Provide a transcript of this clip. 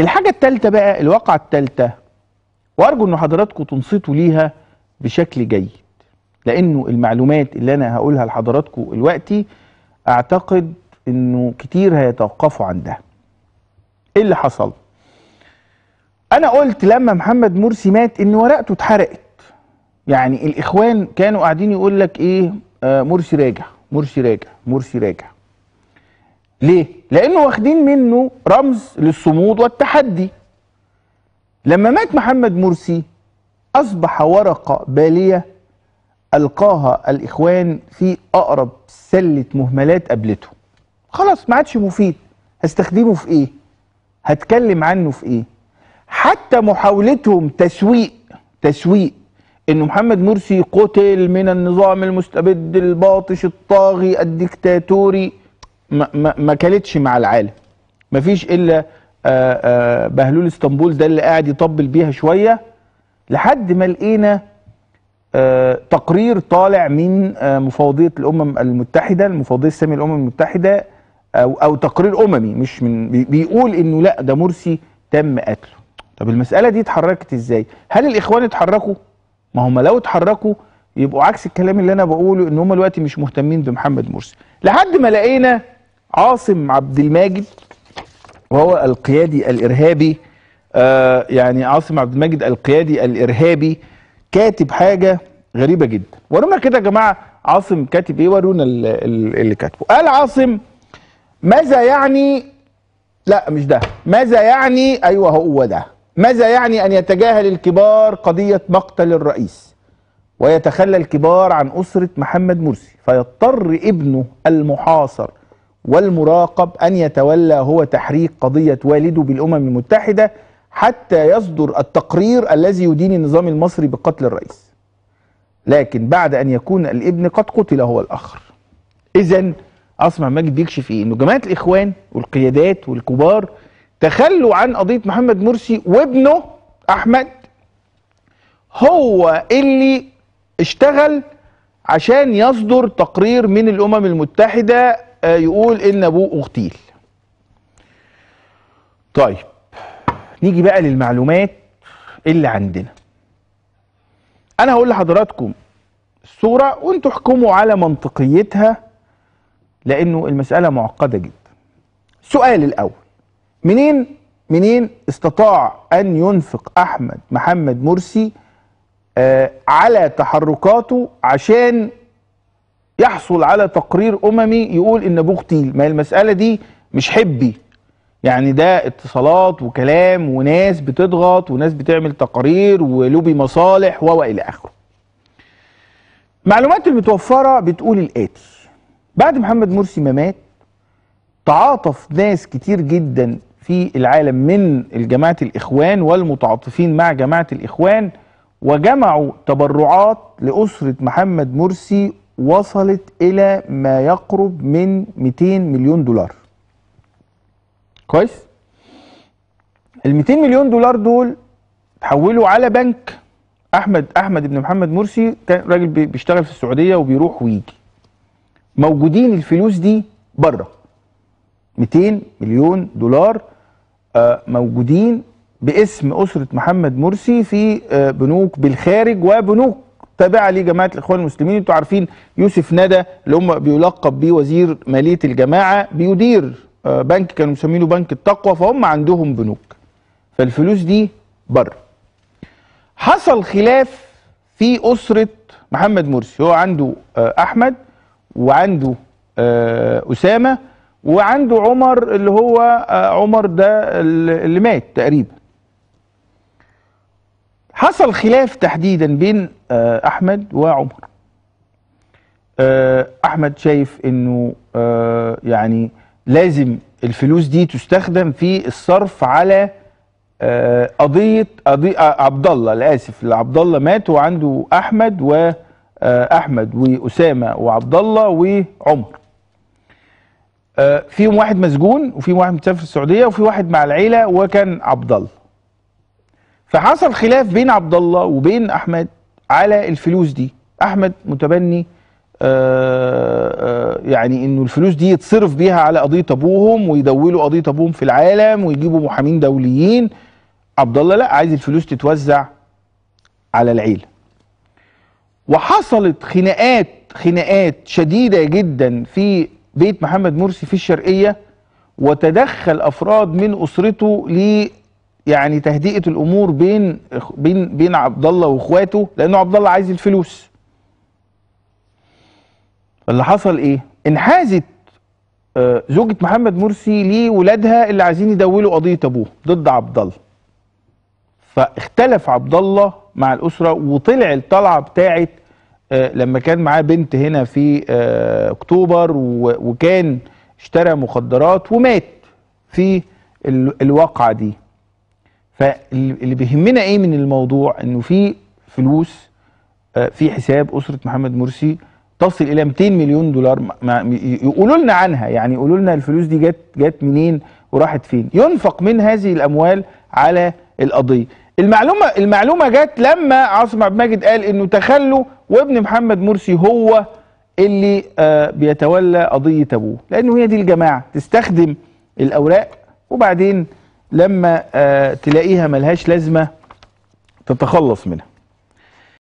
الحاجه الثالثه بقى الواقعه الثالثه وارجو ان حضراتكم تنصتوا ليها بشكل جيد لانه المعلومات اللي انا هقولها لحضراتكم دلوقتي اعتقد انه كتير هيتوقفوا عندها ايه اللي حصل انا قلت لما محمد مرسي مات ان ورقته اتحرقت يعني الاخوان كانوا قاعدين يقول لك ايه آه مرسي راجع مرسي راجع مرسي راجع ليه؟ لأنه واخدين منه رمز للصمود والتحدي لما مات محمد مرسي أصبح ورقة بالية ألقاها الإخوان في أقرب سلة مهملات قبلته خلاص ما عادش مفيد هستخدمه في إيه؟ هتكلم عنه في إيه؟ حتى محاولتهم تسويق تسويق ان محمد مرسي قتل من النظام المستبد الباطش الطاغي الدكتاتوري ما, ما, ما مع العالم مفيش الا آآ آه، آآ آه، بهلول اسطنبول ده اللي قاعد يطبل بيها شويه لحد ما لقينا آه، تقرير طالع من مفوضيه الامم المتحده المفوضيه الساميه للامم المتحده او او تقرير اممي مش من بيقول انه لا ده مرسي تم قتله طب المساله دي اتحركت ازاي هل الاخوان اتحركوا ما هم لو اتحركوا يبقوا عكس الكلام اللي انا بقوله ان هم دلوقتي مش مهتمين بمحمد مرسي لحد ما لقينا عاصم عبد الماجد وهو القيادي الارهابي آه يعني عاصم عبد الماجد القيادي الارهابي كاتب حاجه غريبه جدا ورونا كده يا جماعه عاصم كاتب ايه ورونا اللي كاتبه قال عاصم ماذا يعني لا مش ده ماذا يعني ايوه هو ده ماذا يعني ان يتجاهل الكبار قضيه مقتل الرئيس ويتخلى الكبار عن اسره محمد مرسي فيضطر ابنه المحاصر والمراقب أن يتولى هو تحريك قضية والده بالأمم المتحدة حتى يصدر التقرير الذي يدين النظام المصري بقتل الرئيس لكن بعد أن يكون الابن قد قتل هو الآخر إذا أصمع ماجد بيكشف إيه؟ إنه جماعة الإخوان والقيادات والكبار تخلوا عن قضية محمد مرسي وابنه أحمد هو اللي اشتغل عشان يصدر تقرير من الأمم المتحدة آه، يقول ان ابوه اغتيل طيب نيجي بقى للمعلومات اللي عندنا انا هقول لحضراتكم الصوره وانتوا احكموا على منطقيتها لانه المساله معقده جدا السؤال الاول منين منين استطاع ان ينفق احمد محمد مرسي آه على تحركاته عشان يحصل على تقرير اممي يقول ان ابوه قتيل ما هي المساله دي مش حبي يعني ده اتصالات وكلام وناس بتضغط وناس بتعمل تقارير ولوبي مصالح والى اخره معلومات المتوفره بتقول الاتي بعد محمد مرسي ما مات تعاطف ناس كتير جدا في العالم من جماعه الإخوان والمتعاطفين مع جماعة الإخوان وجمعوا تبرعات لأسرة محمد مرسي وصلت الى ما يقرب من 200 مليون دولار كويس ال 200 مليون دولار دول تحولوا على بنك احمد احمد بن محمد مرسي كان راجل بيشتغل في السعوديه وبيروح ويجي موجودين الفلوس دي بره 200 مليون دولار آه، موجودين باسم اسره محمد مرسي في آه، بنوك بالخارج وبنوك تابعه لجماعه الاخوان المسلمين انتوا عارفين يوسف ندى اللي هم بيلقب بيه وزير ماليه الجماعه بيدير آه، بنك كانوا مسمينه بنك التقوى فهم عندهم بنوك فالفلوس دي بره حصل خلاف في اسره محمد مرسي هو عنده آه، احمد وعنده آه، اسامه وعنده عمر اللي هو عمر ده اللي مات تقريبا حصل خلاف تحديدا بين آه، احمد وعمر آه، احمد شايف انه آه، يعني لازم الفلوس دي تستخدم في الصرف على قضيه قضيه عبد الله الاسف عبد الله مات وعنده احمد واحمد واسامه وعبد الله وعمر فيهم واحد مسجون وفي واحد مسافر السعوديه وفي واحد مع العيله وكان عبد الله فحصل خلاف بين عبد الله وبين احمد على الفلوس دي احمد متبني آآ آه، آآ آه، يعني انه الفلوس دي يتصرف بيها على قضيه ابوهم ويدولوا قضيه ابوهم في العالم ويجيبوا محامين دوليين عبد الله لا عايز الفلوس تتوزع على العيله وحصلت خناقات خناقات شديده جدا في بيت محمد مرسي في الشرقيه وتدخل افراد من اسرته ل يعني تهدئه الامور بين بين بين عبد الله واخواته لانه عبد الله عايز الفلوس اللي حصل ايه انحازت آه، زوجة محمد مرسي لولادها اللي عايزين يدولوا قضية ابوه ضد عبد الله فاختلف عبد الله مع الاسرة وطلع الطلعة بتاعت آه، لما كان معاه بنت هنا في آه، اكتوبر وكان اشترى مخدرات ومات في الواقعة دي فاللي بيهمنا ايه من الموضوع انه في فلوس آه، في حساب اسره محمد مرسي تصل الى 200 مليون دولار يقولوا لنا عنها يعني يقولوا لنا الفلوس دي جت جت منين وراحت فين ينفق من هذه الاموال على القضيه المعلومه المعلومه جت لما عاصم عبد المجيد قال انه تخلوا وابن محمد مرسي هو اللي آه، بيتولى قضيه ابوه لانه هي دي الجماعه تستخدم الاوراق وبعدين لما آه، تلاقيها ملهاش لازمة تتخلص منها